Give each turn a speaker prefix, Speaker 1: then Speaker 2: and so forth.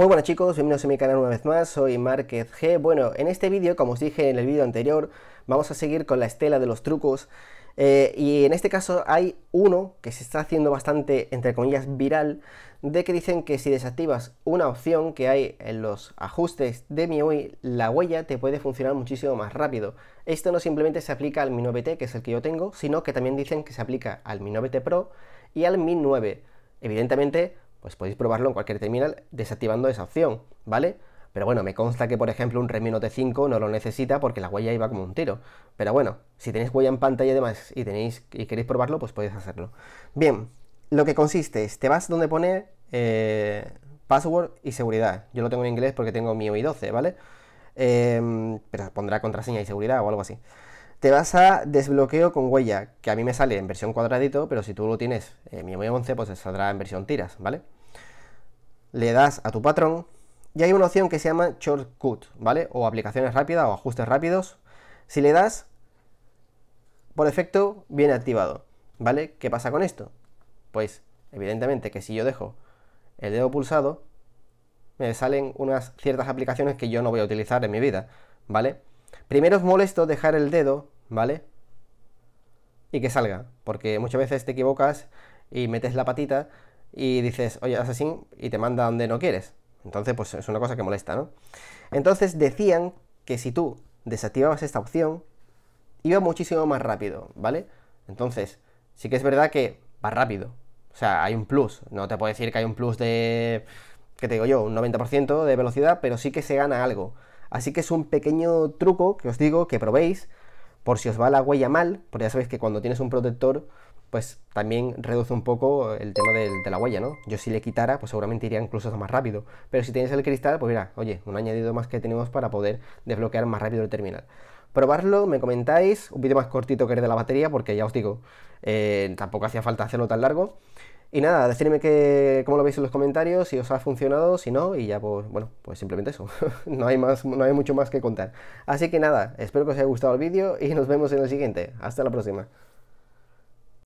Speaker 1: Muy buenas chicos, bienvenidos a mi canal una vez más, soy Márquez G. Bueno, en este vídeo, como os dije en el vídeo anterior, vamos a seguir con la estela de los trucos. Eh, y en este caso hay uno que se está haciendo bastante, entre comillas, viral, de que dicen que si desactivas una opción que hay en los ajustes de MIUI, la huella te puede funcionar muchísimo más rápido. Esto no simplemente se aplica al Mi 9T, que es el que yo tengo, sino que también dicen que se aplica al Mi 9T Pro y al Mi 9. Evidentemente, pues podéis probarlo en cualquier terminal desactivando esa opción, ¿vale? Pero bueno, me consta que por ejemplo un Redmi Note 5 no lo necesita porque la huella iba como un tiro. Pero bueno, si tenéis huella en pantalla y demás y, tenéis, y queréis probarlo, pues podéis hacerlo. Bien, lo que consiste es, te vas donde pone eh, password y seguridad. Yo lo tengo en inglés porque tengo mi UI12, ¿vale? Eh, pero pondrá contraseña y seguridad o algo así te vas a desbloqueo con huella, que a mí me sale en versión cuadradito, pero si tú lo tienes en eh, mi 11, pues saldrá en versión tiras, ¿vale? Le das a tu patrón y hay una opción que se llama shortcut, ¿vale? O aplicaciones rápidas o ajustes rápidos. Si le das, por efecto, viene activado, ¿vale? ¿Qué pasa con esto? Pues, evidentemente que si yo dejo el dedo pulsado, me salen unas ciertas aplicaciones que yo no voy a utilizar en mi vida, ¿vale? Primero es molesto dejar el dedo, ¿vale? Y que salga, porque muchas veces te equivocas y metes la patita y dices, oye, así, y te manda donde no quieres. Entonces, pues es una cosa que molesta, ¿no? Entonces decían que si tú desactivabas esta opción, iba muchísimo más rápido, ¿vale? Entonces, sí que es verdad que va rápido. O sea, hay un plus. No te puedo decir que hay un plus de, que te digo yo? Un 90% de velocidad, pero sí que se gana algo. Así que es un pequeño truco que os digo que probéis por si os va la huella mal, porque ya sabéis que cuando tienes un protector, pues también reduce un poco el tema de, la huella, ¿no? Yo si le quitara, pues seguramente iría incluso más rápido. Pero si tenéis el cristal, pues mira, oye, un añadido más que tenemos para poder desbloquear más rápido el terminal. Probarlo, me comentáis, un vídeo más cortito que el de la batería, porque ya os digo, eh, tampoco hacía falta hacerlo tan largo. Y nada, decidme que, cómo lo veis en los comentarios, si os ha funcionado, si no, y ya pues, bueno, pues simplemente eso. no, hay más, no hay mucho más que contar. Así que nada, espero que os haya gustado el vídeo y nos vemos en el siguiente. Hasta la próxima.